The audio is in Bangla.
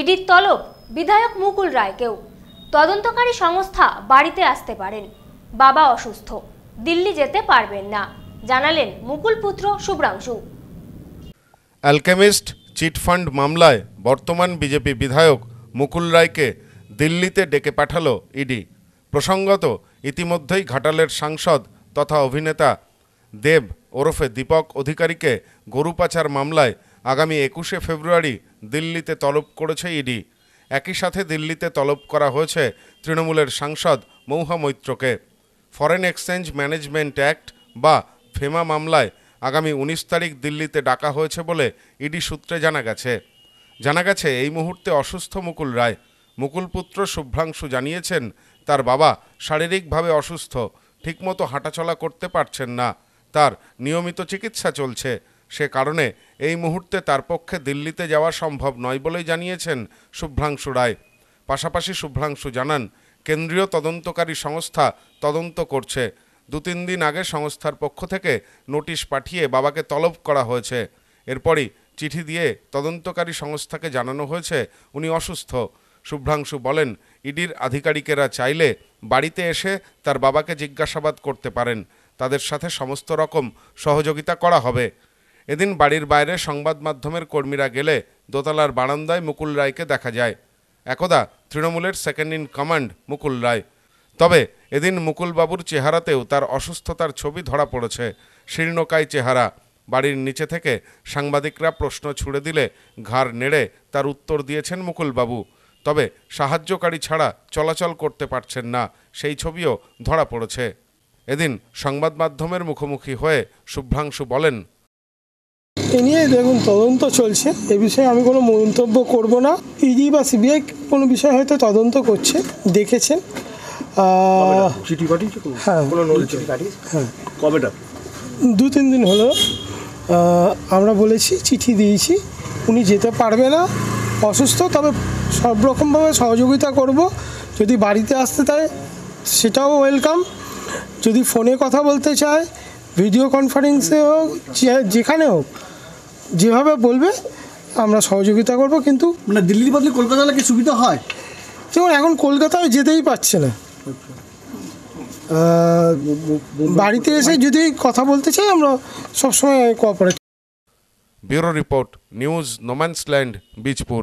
ইডির তলব বিধায়ক মুকুল রায়কেও তদন্তকারী সংস্থা বাড়িতে আসতে পারেন বাবা অসুস্থ দিল্লি যেতে পারবেন না জানালেন মুকুল পুত্র শুভ্রাংশু অ্যালকেমিস্ট চিটফান্ড মামলায় বর্তমান বিজেপি বিধায়ক মুকুল রায়কে দিল্লিতে ডেকে পাঠালো ইডি প্রসঙ্গত ইতিমধ্যেই ঘাটালের সাংসদ তথা অভিনেতা দেব ওরফে দীপক অধিকারীকে গরু পাচার মামলায় আগামী একুশে ফেব্রুয়ারি দিল্লিতে তলব করেছে ইডি একই সাথে দিল্লিতে তলব করা হয়েছে তৃণমূলের সাংসদ মৌহা মৈত্রকে ফরেন এক্সচেঞ্জ ম্যানেজমেন্ট অ্যাক্ট বা ফেমা মামলায় আগামী উনিশ তারিখ দিল্লিতে ডাকা হয়েছে বলে ইডি সূত্রে জানা গেছে জানা গেছে এই মুহূর্তে অসুস্থ মুকুল রায় মুকুলপুত্র শুভ্রাংশু জানিয়েছেন তার বাবা শারীরিকভাবে অসুস্থ ঠিকমতো হাঁটাচলা করতে পারছেন না তার নিয়মিত চিকিৎসা চলছে সে কারণে এই মুহূর্তে তার পক্ষে দিল্লিতে যাওয়া সম্ভব নয় বলেই জানিয়েছেন শুভ্রাংশু রায় পাশাপাশি শুভ্রাংশু জানান কেন্দ্রীয় তদন্তকারী সংস্থা তদন্ত করছে দু তিন দিন আগে সংস্থার পক্ষ থেকে নোটিশ পাঠিয়ে বাবাকে তলব করা হয়েছে এরপরই চিঠি দিয়ে তদন্তকারী সংস্থাকে জানানো হয়েছে উনি অসুস্থ শুভ্রাংশু বলেন ইডির আধিকারিকেরা চাইলে বাড়িতে এসে তার বাবাকে জিজ্ঞাসাবাদ করতে পারেন তাদের সাথে সমস্ত রকম সহযোগিতা করা হবে এদিন বাড়ির বাইরে সংবাদ মাধ্যমের কর্মীরা গেলে দোতলার বারান্দায় মুকুল রায়কে দেখা যায় একদা তৃণমূলের second in command Mukul Roy তবে এদিন মুকুলবাবুর চেহারাতেও তার অসুস্থতার ছবি ধরা পড়েছে শীর্ণকায় চেহারা বাড়ির নিচে থেকে সাংবাদিকরা প্রশ্ন ছুড়ে দিলে ঘাড় নেড়ে তার উত্তর দিয়েছেন মুকুলবাবু তবে সাহায্যকারী ছাড়া চলাচল করতে পারছেন না সেই ছবিও ধরা পড়েছে এদিন সংবাদ মাধ্যমের মুখোমুখি হয়ে শুভ্রাংশু বলেন এ নিয়ে দেখুন তদন্ত চলছে এ বিষয়ে আমি কোনো মন্তব্য করব না ইডি বা সিবিআই কোনো বিষয় হয়তো তদন্ত করছে দেখেছেন হ্যাঁ, হ্যাঁ। দু তিন দিন হলো আমরা বলেছি চিঠি দিয়েছি উনি যেতে পারবে না অসুস্থ তবে সব রকমভাবে সহযোগিতা করব যদি বাড়িতে আসতে চায় সেটাও ওয়েলকাম যদি ফোনে কথা বলতে চায় ভিডিও কনফারেন্সে হোক যেখানে হোক যেভাবে বলবে আমরা সহযোগিতা করব কিন্তু মানে দিল্লির বদলে কলকাতা কি সুবিধা হয় যেমন এখন কলকাতায় যেতেই পারছে না বাড়িতে এসে যদি কথা বলতে চাই আমরা সবসময় cooperate bureau report news no man's land Bijpur